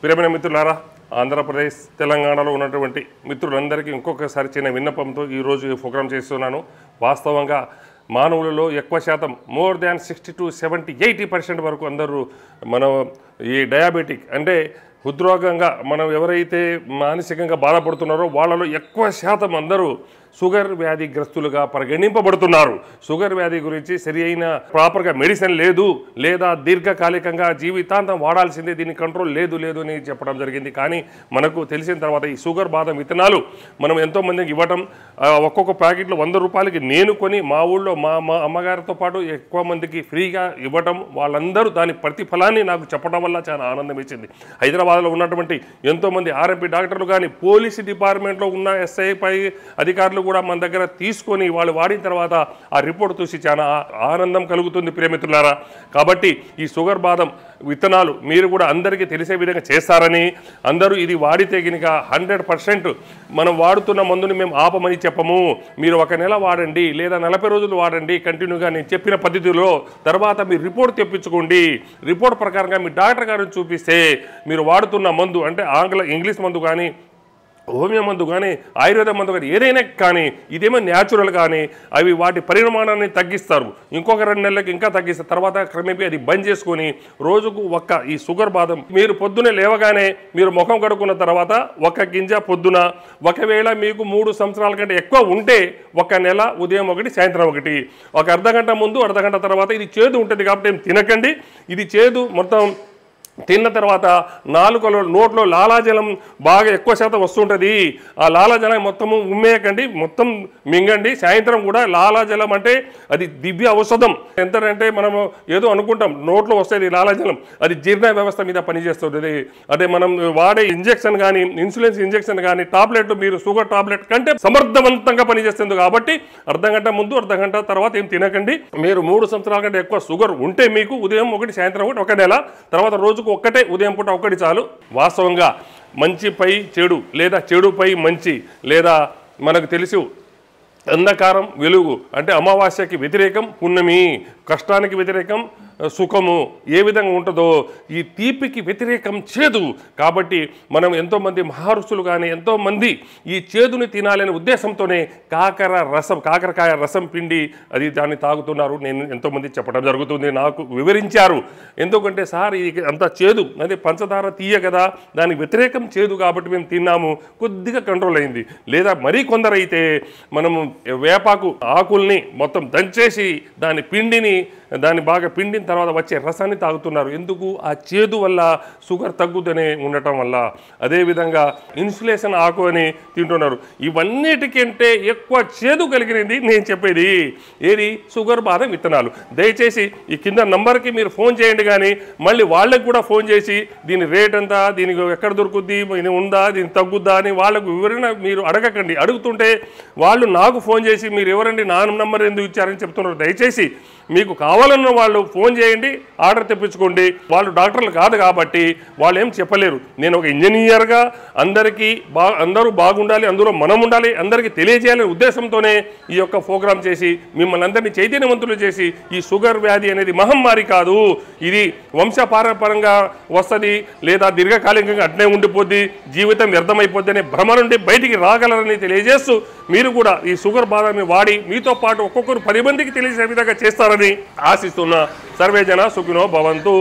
ప్రియమైన మిత్రులారా ఆంధ్రప్రదేశ్ తెలంగాణలో ఉన్నటువంటి మిత్రులందరికీ ఇంకొకసారి చిన్న విన్నపంతో ఈరోజు ఈ ప్రోగ్రాం చేస్తున్నాను వాస్తవంగా మానవులలో ఎక్కువ శాతం more than sixty to seventy eighty percent వరకు అందరూ మన ఈ డయాబెటిక్ అంటే హృద్రోగంగా మనం ఎవరైతే మానసికంగా బాధపడుతున్నారో వాళ్ళలో ఎక్కువ శాతం అందరూ షుగర్ వ్యాధి గ్రస్తులుగా పరిగణింపబడుతున్నారు షుగర్ వ్యాధి గురించి సరి అయిన ప్రాపర్గా మెడిసిన్ లేదు లేదా దీర్ఘకాలికంగా జీవితాంతం వాడాల్సిందే దీని కంట్రోల్ లేదు లేదు అని చెప్పడం జరిగింది కానీ మనకు తెలిసిన తర్వాత ఈ షుగర్ బాధ విత్తనాలు మనం ఎంతోమందికి ఇవ్వటం ఒక్కొక్క ప్యాకెట్లో వంద రూపాయలకి నేను కొని మా ఊళ్ళో మా మా అమ్మగారితో పాటు ఎక్కువ మందికి ఫ్రీగా ఇవ్వటం వాళ్ళందరూ దాని ప్రతిఫలాన్ని నాకు చెప్పడం వల్ల చాలా ఆనందం ఇచ్చింది హైదరాబాద్లో ఉన్నటువంటి ఎంతోమంది ఆర్ఎంపీ డాక్టర్లు కానీ పోలీసు డిపార్ట్మెంట్లో ఉన్న ఎస్ఐపై అధికారులు కూడా మన దగ్గర తీసుకొని వాళ్ళు వాడిన తర్వాత ఆ రిపోర్ట్ చూసి చాలా ఆనందం కలుగుతుంది ప్రియమిత్రులారా కాబట్టి ఈ షుగర్ బాధం విత్తనాలు మీరు కూడా అందరికీ తెలిసే విధంగా చేస్తారని అందరూ ఇది వాడితే కనుక హండ్రెడ్ పర్సెంట్ మనం వాడుతున్న మందుని మేము ఆపమని చెప్పము మీరు ఒక నెల వాడండి లేదా నలభై రోజులు వాడండి కంటిన్యూగా నేను చెప్పిన పద్ధతిలో తర్వాత మీరు రిపోర్ట్ తెప్పించుకోండి రిపోర్ట్ ప్రకారంగా మీ డాక్టర్ గారిని చూపిస్తే మీరు వాడుతున్న మందు అంటే ఆంగ్ల ఇంగ్లీష్ మందు కానీ హోమియో మందు కానీ ఆయుర్వేద మందు కానీ ఏదైనా కానీ ఇదేమో న్యాచురల్ కానీ అవి వాటి పరిమాణాన్ని తగ్గిస్తారు ఇంకొక రెండు నెలలకు ఇంకా తగ్గిస్తారు తర్వాత క్రమేపీ అది బంద్ చేసుకొని రోజుకు ఒక్క ఈ షుగర్ బాదం మీరు పొద్దునే లేవగానే మీరు ముఖం కడుక్కున్న తర్వాత ఒక గింజ పొద్దున ఒకవేళ మీకు మూడు సంవత్సరాల కంటే ఎక్కువ ఉంటే ఒక నెల ఉదయం ఒకటి సాయంత్రం ఒకటి ఒక అర్ధగంట ముందు అర్ధగంట తర్వాత ఇది చేదు ఉంటుంది కాబట్టి తినకండి ఇది చేదు మొత్తం తిన్న తర్వాత నాలుకలో నోట్లో లాలాజలం బాగా ఎక్కువ శాతం వస్తుంటుంది ఆ లాలాజలం మొత్తము ఉమ్మేయకండి మొత్తం మింగండి సాయంత్రం కూడా లాలాజలం అంటే అది దివ్య ఔషధం ఎంతంటే మనము ఏదో అనుకుంటాం నోట్లో వస్తుంది లాలాజలం అది జీర్ణ వ్యవస్థ మీద పనిచేస్తుంది అదే మనం వాడే ఇంజక్షన్ కానీ ఇన్సులిన్స్ ఇంజెక్షన్ కానీ టాబ్లెట్ మీరు షుగర్ టాబ్లెట్ కంటే సమర్థవంతంగా పనిచేస్తుంది కాబట్టి అర్ధ గంట ముందు అర్ధ గంట తర్వాత ఏం తినకండి మీరు మూడు సంవత్సరాల కంటే ఎక్కువ షుగర్ ఉంటే మీకు ఉదయం ఒకటి సాయంత్రం ఒకటి ఒక నెల తర్వాత రోజుకు రోజుకు ఒక్కటే ఉదయం పూట ఒక్కటి చాలు వాస్తవంగా మంచిపై చెడు లేదా చెడుపై మంచి లేదా మనకు తెలుసు అంధకారం వెలుగు అంటే అమావాస్యకి వ్యతిరేకం పున్నమి కష్టానికి వ్యతిరేకం సుఖము ఏ విధంగా ఉంటుందో ఈ తీపికి వ్యతిరేకం చేదు కాబట్టి మనం ఎంతోమంది మహర్షులు కానీ ఎంతోమంది ఈ చేదుని తినాలనే ఉద్దేశంతోనే కాకర రసం కాకరకాయ రసం పిండి అది దాన్ని తాగుతున్నారు నేను ఎంతోమంది చెప్పడం జరుగుతుంది నాకు వివరించారు ఎందుకంటే సార్ ఇది అంత చేదు అంటే పంచదార తీయ కదా దానికి వ్యతిరేకం చేదు కాబట్టి మేము తిన్నాము కొద్దిగా కంట్రోల్ అయింది లేదా మరీ కొందరైతే మనము వేపాకు ఆకుల్ని మొత్తం దంచేసి దాని పిండిని దాన్ని బాగా పిండిన తర్వాత వచ్చే రసాన్ని తాగుతున్నారు ఎందుకు ఆ చేదు వల్ల షుగర్ తగ్గుతూనే ఉండటం వల్ల అదేవిధంగా ఇన్సులేషన్ ఆకు అని తింటున్నారు ఇవన్నిటికంటే ఎక్కువ చేదు కలిగినది నేను చెప్పేది ఏది షుగర్ బాధ విత్తనాలు దయచేసి ఈ కింద నంబర్కి మీరు ఫోన్ చేయండి కానీ మళ్ళీ వాళ్ళకి కూడా ఫోన్ చేసి దీని రేట్ ఎంత దీనికి ఎక్కడ దొరుకుద్ది ఉందా దీని తగ్గుద్దా అని వాళ్ళకు వివరణ మీరు అడగకండి అడుగుతుంటే వాళ్ళు నాకు ఫోన్ చేసి మీరు ఎవరండి నా నంబర్ ఎందుకు ఇచ్చారని చెప్తున్నారు దయచేసి మీకు కావాలి కావాలన్న వాళ్ళు ఫోన్ చేయండి ఆర్డర్ తెప్పించుకోండి వాళ్ళు డాక్టర్లు కాదు కాబట్టి వాళ్ళు ఏం చెప్పలేరు నేను ఒక ఇంజనీయర్గా అందరికీ బా అందరూ బాగుండాలి అందులో మనం ఉండాలి అందరికీ తెలియజేయాలనే ఉద్దేశంతోనే ఈ యొక్క ప్రోగ్రాం చేసి మిమ్మల్ని అందరినీ చైతన్యవంతులు చేసి ఈ షుగర్ వ్యాధి అనేది మహమ్మారి కాదు ఇది వంశపారపరంగా వస్తుంది లేదా దీర్ఘకాలికంగా అట్నే ఉండిపోద్ది జీవితం వ్యర్థమైపోద్ది అనే భ్రమ నుండి బయటికి రాగలరని తెలియజేస్తూ మీరు కూడా ఈ షుగర్ బాధని వాడి మీతో పాటు ఒక్కొక్కరు పది మందికి తెలిసే విధంగా చేస్తారని ఆశిస్తున్న సర్వేజన సుఖినో భవంతు